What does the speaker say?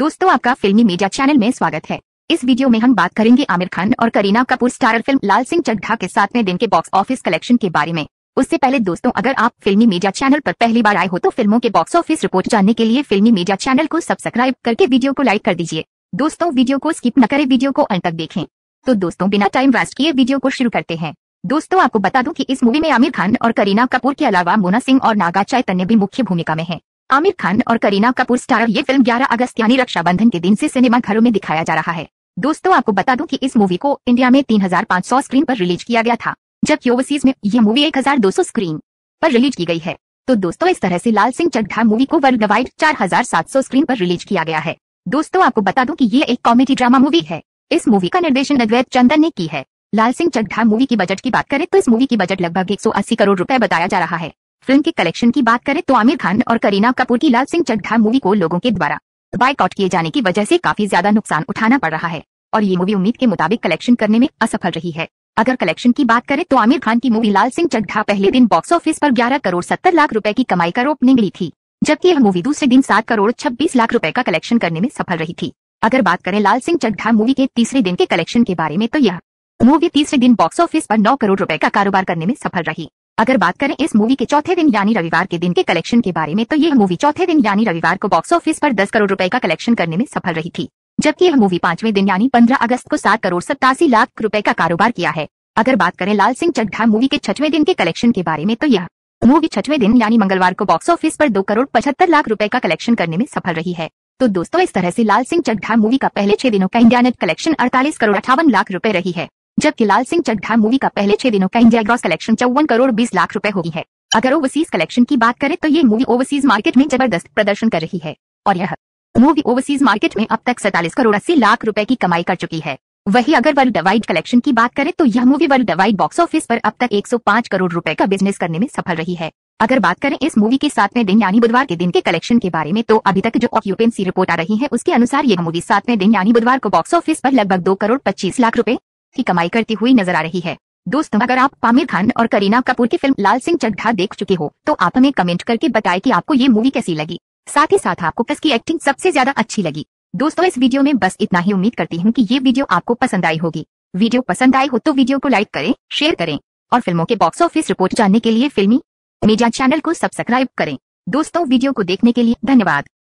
दोस्तों आपका फिल्मी मीडिया चैनल में स्वागत है इस वीडियो में हम बात करेंगे आमिर खान और करीना कपूर स्टारर फिल्म लाल सिंह चड्ढा के सातवें दिन के बॉक्स ऑफिस कलेक्शन के बारे में उससे पहले दोस्तों अगर आप फिल्मी मीडिया चैनल पर पहली बार आए हो तो फिल्मों के बॉक्स ऑफिस रिपोर्ट जानने के लिए फिल्मी मीडिया चैनल को सब्सक्राइब करके वीडियो को लाइक कर दीजिए दोस्तों वीडियो को स्किप न करें वीडियो को अंत तक देखें तो दोस्तों बिना टाइम वेस्ट किए वीडियो को शुरू करते हैं दोस्तों आपको बता दूं कि इस मूवी में आमिर खान और करीना कपूर के अलावा मोना सिंह और नागा चैतन्य भी मुख्य भूमिका में हैं। आमिर खान और करीना कपूर स्टार ये फिल्म 11 अगस्त यानी रक्षाबंधन के दिन से सिनेमा घरों में दिखाया जा रहा है दोस्तों आपको बता दूं कि इस मूवी को इंडिया में 3500 स्क्रीन पर रिलीज किया गया था जबकि ओवरसीज में यह मूवी 1200 स्क्रीन पर रिलीज की गई है तो दोस्तों इस तरह से लाल सिंह चड्ढा मूवी को वर्ल्ड वाइड चार स्क्रीन आरोप रिलीज किया गया है दोस्तों आपको बता दूँ की ये एक कॉमेडी ड्रामा मूवी है इस मूवी का निर्देशन अद्वैत चंदन ने की है लाल सिंह चड्ढा मूवी की बजट की बात करें तो इस मूवी की बजट लगभग एक करोड़ रूपए बताया जा रहा है फिल्म के कलेक्शन की बात करें तो आमिर खान और करीना कपूर की लाल सिंह चड्ढा मूवी को लोगों के द्वारा बाइकआउट किए जाने की वजह से काफी ज्यादा नुकसान उठाना पड़ रहा है और ये मूवी उम्मीद के मुताबिक कलेक्शन करने में असफल रही है अगर कलेक्शन की बात करें तो आमिर खान की मूवी लाल सिंह चड्ढा पहले दिन बॉक्स ऑफिस पर 11 करोड़ 70 लाख रुपए की कमाई का रोप निगली थी जबकि यह मूवी दूसरे दिन 7 करोड़ 26 लाख रुपए का कलेक्शन करने में सफल रही थी अगर बात करें लाल सिंह चड्ढा मूवी के तीसरे दिन के कलेक्शन के बारे में तो यह मूवी तीसरे दिन बॉक्स ऑफिस पर नौ करोड़ रूपए का कारोबार करने में सफल रही अगर बात करें इस मूवी के चौथे दिन यानी रविवार के दिन के कलेक्शन के बारे में तो यह मूवी चौथे दिन यानी रविवार को बॉक्स ऑफिस पर 10 करोड़ रुपए का कलेक्शन करने में सफल रही थी जबकि यह मूवी पांचवें दिन यानी 15 अगस्त को 7 करोड़ सत्तासी लाख रुपए का कारोबार किया है अगर बात करें लाल सिंह चड्ढा मूवी के छठवें दिन के कलेक्शन के बारे में तो यह मूवी छठवें दिन यानी मंगलवार को बॉक्स ऑफिस पर दो करोड़ पचहत्तर लाख रुपए का कलेक्शन करने में सफल रही है तो दोस्तों इस तरह से लाल सिंह चड्ढा मूवी का पहले छह दिनों का इंडिया नेट कलेक्शन अड़तालीस करोड़ अठावन लाख रुपए रही है जबकि लाल सिंह चड्ढा मूवी का पहले छह दिनों का इंडिया ग्रॉस कलेक्शन चौवन करोड़ बीस लाख रुपए होगी है अगर ओवरसीज कलेक्शन की बात करें तो ये मूवी ओवरसीज मार्केट में जबरदस्त प्रदर्शन कर रही है और यह मूवी ओवरसीज मार्केट में अब तक सैतालीस करोड़ अस्सी लाख रुपए की कमाई कर चुकी है वही अगर वर्ल्ड वाइड कलेक्शन की बात करें तो यह movie world wide box office पर अब तक 105 करोड़ रुपए का बिजनेस करने में सफल रही है अगर बात करें इस मूवी के सातवें दिन यानी बुधवार के दिन के कलेक्शन के बारे में तो अभी तक जो ऑक्यूपेंसी रिपोर्ट आ रही है उसके अनुसार यह मूवी सातवें दिन यानी बुधवार को बॉक्स ऑफिस पर लगभग दो करोड़ पच्चीस लाख रूपए की कमाई करती हुई नजर आ रही है दोस्तों अगर आप आमिर खान और करीना कपूर की फिल्म लाल सिंह चड्ढा देख चुके हो तो आप हमें कमेंट करके बताएं कि आपको ये मूवी कैसी लगी साथ ही साथ आपको किसकी एक्टिंग सबसे ज्यादा अच्छी लगी दोस्तों इस वीडियो में बस इतना ही उम्मीद करती हूँ कि ये वीडियो आपको पसंद आई होगी वीडियो पसंद आई हो तो वीडियो को लाइक करें शेयर करें और फिल्मों के बॉक्स ऑफिस रिपोर्ट जानने के लिए फिल्मी मीडिया चैनल को सब्सक्राइब करें दोस्तों वीडियो को देखने के लिए धन्यवाद